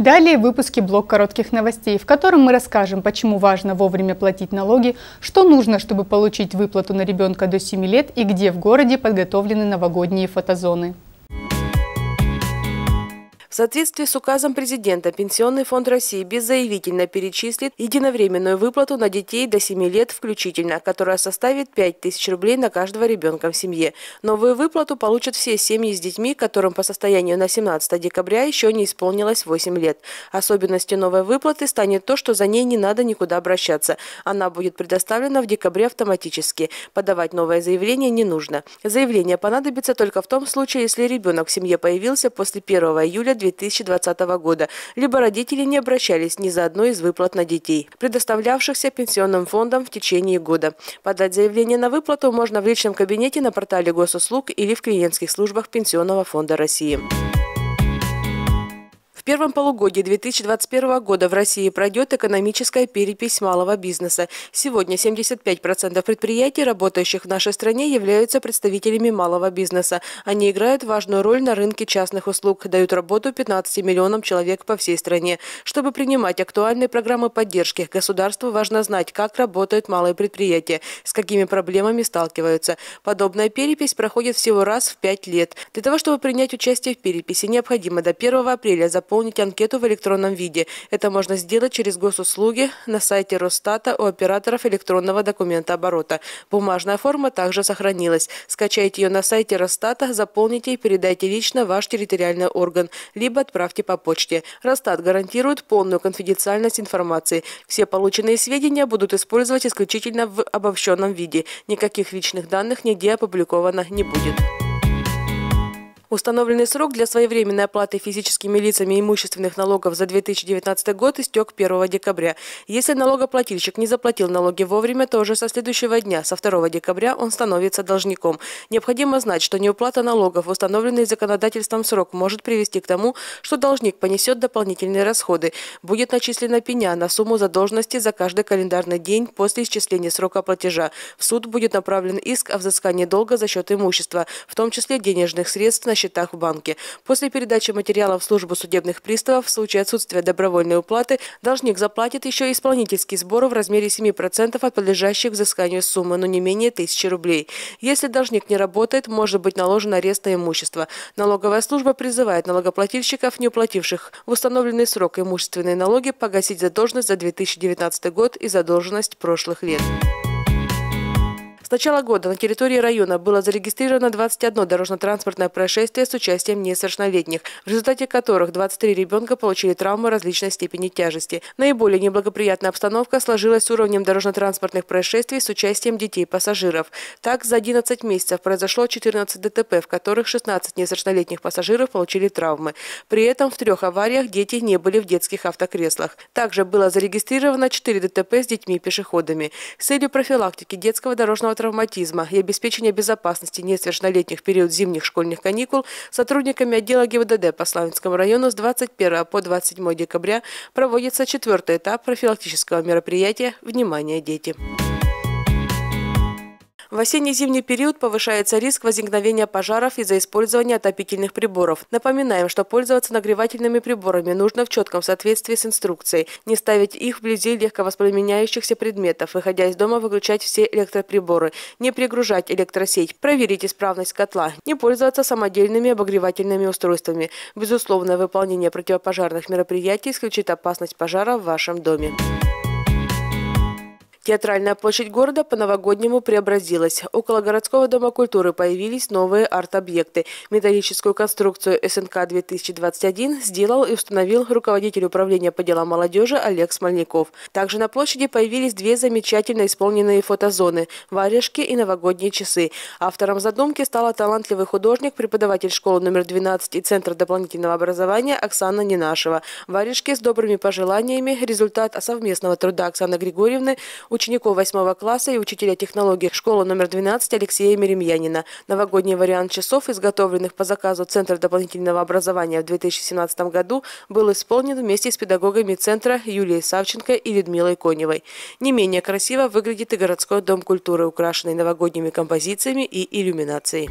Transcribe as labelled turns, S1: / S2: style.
S1: Далее в выпуске блок коротких новостей, в котором мы расскажем, почему важно вовремя платить налоги, что нужно, чтобы получить выплату на ребенка до 7 лет и где в городе подготовлены новогодние фотозоны. В соответствии с указом президента Пенсионный фонд России беззаявительно перечислит единовременную выплату на детей до 7 лет включительно, которая составит 5 тысяч рублей на каждого ребенка в семье. Новую выплату получат все семьи с детьми, которым по состоянию на 17 декабря еще не исполнилось 8 лет. Особенностью новой выплаты станет то, что за ней не надо никуда обращаться. Она будет предоставлена в декабре автоматически. Подавать новое заявление не нужно. Заявление понадобится только в том случае, если ребенок в семье появился после 1 июля 2020 года, либо родители не обращались ни за одной из выплат на детей, предоставлявшихся пенсионным фондом в течение года. Подать заявление на выплату можно в личном кабинете на портале госуслуг или в клиентских службах Пенсионного фонда России первом полугодии 2021 года в России пройдет экономическая перепись малого бизнеса. Сегодня 75% предприятий, работающих в нашей стране, являются представителями малого бизнеса. Они играют важную роль на рынке частных услуг, дают работу 15 миллионам человек по всей стране. Чтобы принимать актуальные программы поддержки, государству важно знать, как работают малые предприятия, с какими проблемами сталкиваются. Подобная перепись проходит всего раз в 5 лет. Для того, чтобы принять участие в переписи, необходимо до 1 апреля заполнить заполнить анкету в электронном виде. Это можно сделать через госуслуги на сайте Росстата у операторов электронного документа оборота. Бумажная форма также сохранилась. Скачайте ее на сайте Росстата, заполните и передайте лично ваш территориальный орган, либо отправьте по почте. Росстат гарантирует полную конфиденциальность информации. Все полученные сведения будут использовать исключительно в обобщенном виде. Никаких личных данных нигде опубликовано не будет. Установленный срок для своевременной оплаты физическими лицами имущественных налогов за 2019 год истек 1 декабря. Если налогоплательщик не заплатил налоги вовремя, то уже со следующего дня, со 2 декабря, он становится должником. Необходимо знать, что неуплата налогов, установленный законодательством срок, может привести к тому, что должник понесет дополнительные расходы. Будет начислена пеня на сумму задолженности за каждый календарный день после исчисления срока платежа. В суд будет направлен иск о взыскании долга за счет имущества, в том числе денежных средств на счетах в банке. После передачи материала в службу судебных приставов в случае отсутствия добровольной уплаты должник заплатит еще исполнительский сбор в размере 7% от подлежащих взысканию суммы, но не менее 1000 рублей. Если должник не работает, может быть наложен арест на имущество. Налоговая служба призывает налогоплательщиков, не уплативших в установленный срок имущественные налоги, погасить задолженность за 2019 год и задолженность прошлых лет. С начала года на территории района было зарегистрировано 21 дорожно-транспортное происшествие с участием несовершеннолетних, в результате которых 23 ребенка получили травмы различной степени тяжести. Наиболее неблагоприятная обстановка сложилась с уровнем дорожно-транспортных происшествий с участием детей-пассажиров. Так, за 11 месяцев произошло 14 ДТП, в которых 16 несовершеннолетних пассажиров получили травмы. При этом в трех авариях дети не были в детских автокреслах. Также было зарегистрировано 4 ДТП с детьми-пешеходами. С целью профилактики детского дорожного травматизма и обеспечения безопасности несовершеннолетних в период зимних школьных каникул сотрудниками отдела ГИБДД по Славянскому району с 21 по 27 декабря проводится четвертый этап профилактического мероприятия «Внимание, дети!». В осенне-зимний период повышается риск возникновения пожаров из-за использования отопительных приборов. Напоминаем, что пользоваться нагревательными приборами нужно в четком соответствии с инструкцией, не ставить их вблизи легковоспламеняющихся предметов, выходя из дома выключать все электроприборы, не пригружать электросеть, проверить исправность котла, не пользоваться самодельными обогревательными устройствами. Безусловное выполнение противопожарных мероприятий исключит опасность пожара в вашем доме. Театральная площадь города по-новогоднему преобразилась. Около городского дома культуры появились новые арт-объекты. Металлическую конструкцию СНК-2021 сделал и установил руководитель управления по делам молодежи Олег Смольников. Также на площади появились две замечательно исполненные фотозоны – варежки и новогодние часы. Автором задумки стала талантливый художник, преподаватель школы номер 12 и Центра дополнительного образования Оксана Ненашева. Варежки с добрыми пожеланиями – результат совместного труда Оксаны Григорьевны – учеников 8 класса и учителя технологий школы номер 12 Алексея Меремьянина. Новогодний вариант часов, изготовленных по заказу Центра дополнительного образования в 2017 году, был исполнен вместе с педагогами Центра Юлией Савченко и Людмилой Коневой. Не менее красиво выглядит и городской дом культуры, украшенный новогодними композициями и иллюминацией.